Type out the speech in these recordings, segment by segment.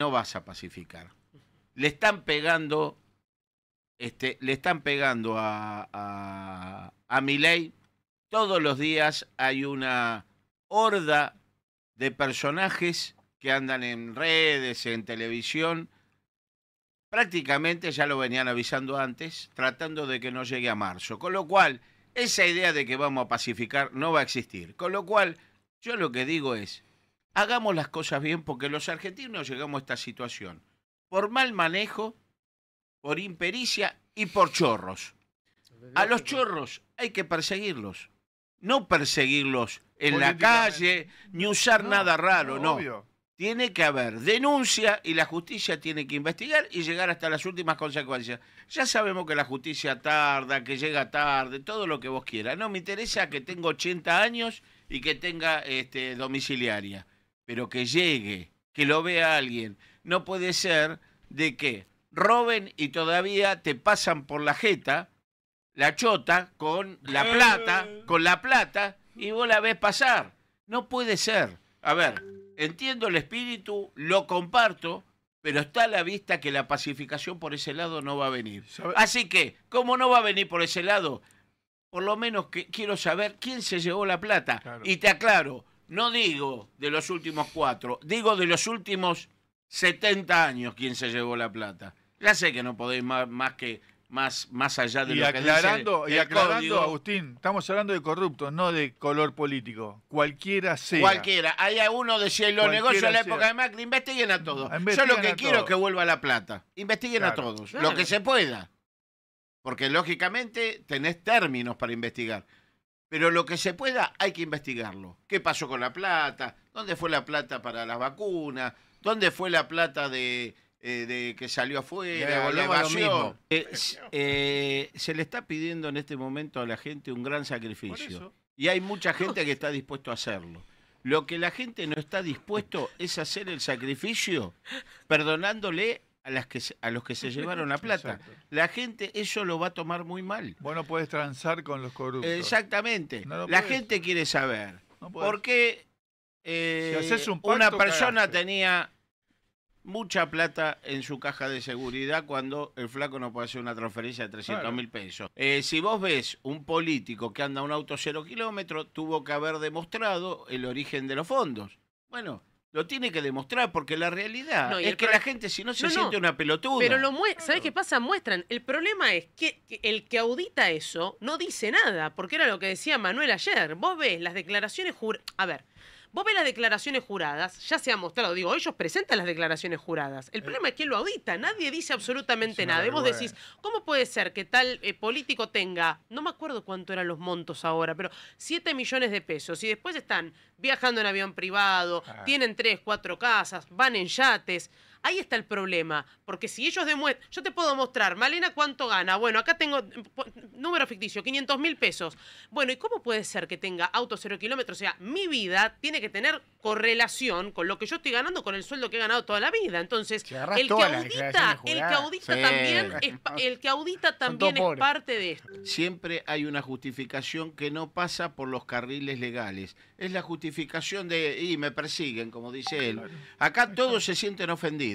no vas a pacificar. Le están pegando, este, le están pegando a, a, a Todos los días hay una horda de personajes que andan en redes, en televisión, prácticamente ya lo venían avisando antes, tratando de que no llegue a marzo. Con lo cual, esa idea de que vamos a pacificar no va a existir. Con lo cual, yo lo que digo es, hagamos las cosas bien porque los argentinos llegamos a esta situación por mal manejo, por impericia y por chorros. A los chorros hay que perseguirlos, no perseguirlos en la calle ni usar nada raro, no. Tiene que haber denuncia y la justicia tiene que investigar y llegar hasta las últimas consecuencias. Ya sabemos que la justicia tarda, que llega tarde, todo lo que vos quieras. No me interesa que tengo 80 años y que tenga este, domiciliaria pero que llegue, que lo vea alguien. No puede ser de que roben y todavía te pasan por la jeta la chota con la ah. plata, con la plata, y vos la ves pasar. No puede ser. A ver, entiendo el espíritu, lo comparto, pero está a la vista que la pacificación por ese lado no va a venir. Así que, como no va a venir por ese lado, por lo menos quiero saber quién se llevó la plata. Y te aclaro, no digo de los últimos cuatro, digo de los últimos 70 años quien se llevó la plata. Ya sé que no podéis más, que más, más allá de lo que dice el, y aclarando, Agustín, estamos hablando de corruptos, no de color político. Cualquiera sea. Cualquiera. Hay uno decía, los negocios en la época de Macri, investiguen a todos. Yo lo que quiero es que vuelva la plata. Investiguen a todos, lo que se pueda. Porque lógicamente tenés términos para investigar. Pero lo que se pueda hay que investigarlo. ¿Qué pasó con la plata? ¿Dónde fue la plata para las vacunas? ¿Dónde fue la plata de, eh, que salió afuera? Eh, eh, se le está pidiendo en este momento a la gente un gran sacrificio. Y hay mucha gente que está dispuesto a hacerlo. Lo que la gente no está dispuesto es hacer el sacrificio perdonándole a, las que, a los que se llevaron la plata. La gente eso lo va a tomar muy mal. Vos no puedes transar con los corruptos. Exactamente. la gente quiere saber por qué eh, una persona tenía mucha plata en su caja de seguridad cuando el flaco no puede hacer una transferencia de 300 mil pesos. Eh, si vos ves un político que anda un auto cero kilómetro, tuvo que haber demostrado el origen de los fondos. Bueno, lo tiene que demostrar porque la realidad es que la gente si no se siente una pelotuda. Pero lo ¿sabes qué pasa? Muestran. El problema es que el que audita eso no dice nada, porque era lo que decía Manuel ayer. Vos ves las declaraciones A ver, Vos ves las declaraciones juradas, ya se ha mostrado, digo, ellos presentan las declaraciones juradas. El eh, problema es él lo audita, nadie dice absolutamente nada. Y vos decís, ¿cómo puede ser que tal eh, político tenga, no me acuerdo cuánto eran los montos ahora, pero 7 millones de pesos y después están viajando en avión privado, ah. tienen 3, 4 casas, van en yates? Ahí está el problema, porque si ellos demuestran, yo te puedo mostrar, Malena cuánto gana, bueno, acá tengo número ficticio, 500 mil pesos. Bueno, ¿y cómo puede ser que tenga auto cero kilómetros? O sea, mi vida tiene que tener correlación con lo que yo estoy ganando, con el sueldo que he ganado toda la vida. Entonces, el que, audita, el que, audita, también el que audita también es parte de esto. Siempre hay una justificación que no pasa por los carriles legales. Es la justificación de, y me persiguen, como dice él. Acá todos se sienten ofendidos.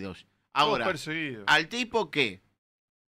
Ahora, al tipo que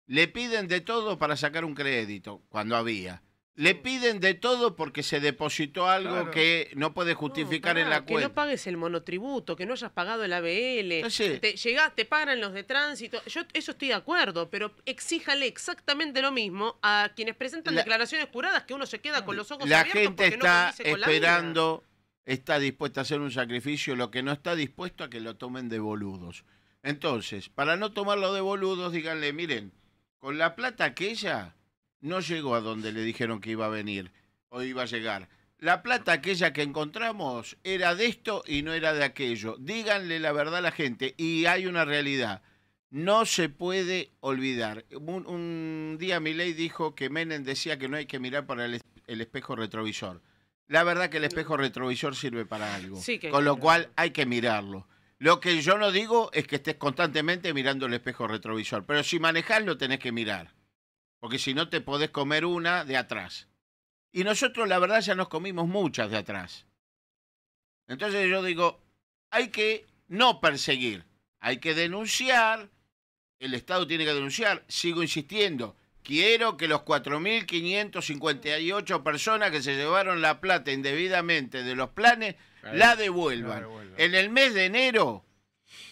le piden de todo para sacar un crédito, cuando había. Le piden de todo porque se depositó algo que no puede justificar en la cuenta. Que no pagues el monotributo, que no hayas pagado el ABL. te, llegás, te paran los de tránsito. Yo eso estoy de acuerdo, pero exíjale exactamente lo mismo a quienes presentan declaraciones juradas que uno se queda con los ojos la Gente está esperando, está dispuesta a hacer un sacrificio, lo que no está dispuesto a que lo tomen de boludos. Entonces, para no tomarlo de boludos, díganle, miren, con la plata aquella no llegó a donde le dijeron que iba a venir o iba a llegar. La plata aquella que encontramos era de esto y no era de aquello. Díganle la verdad a la gente. Y hay una realidad. No se puede olvidar. Un, día Milei dijo que Menem decía que no hay que mirar para el, espejo retrovisor. La verdad que el espejo retrovisor sirve para algo. con lo cual hay que mirarlo. Lo que yo no digo es que estés constantemente mirando el espejo retrovisor, pero si manejás lo tenés que mirar, porque si no te podés comer una de atrás. Y nosotros la verdad ya nos comimos muchas de atrás. Entonces yo digo, hay que no perseguir, hay que denunciar, el Estado tiene que denunciar, sigo insistiendo, Quiero que los 4.558 personas que se llevaron la plata indebidamente de los planes la, devuelvan. En el mes de enero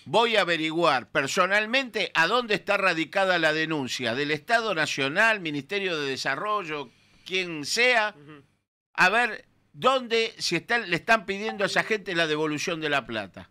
voy a averiguar personalmente a dónde está radicada la denuncia, del Estado Nacional, Ministerio de Desarrollo, quien sea, a ver dónde si le están pidiendo a esa gente la devolución de la plata.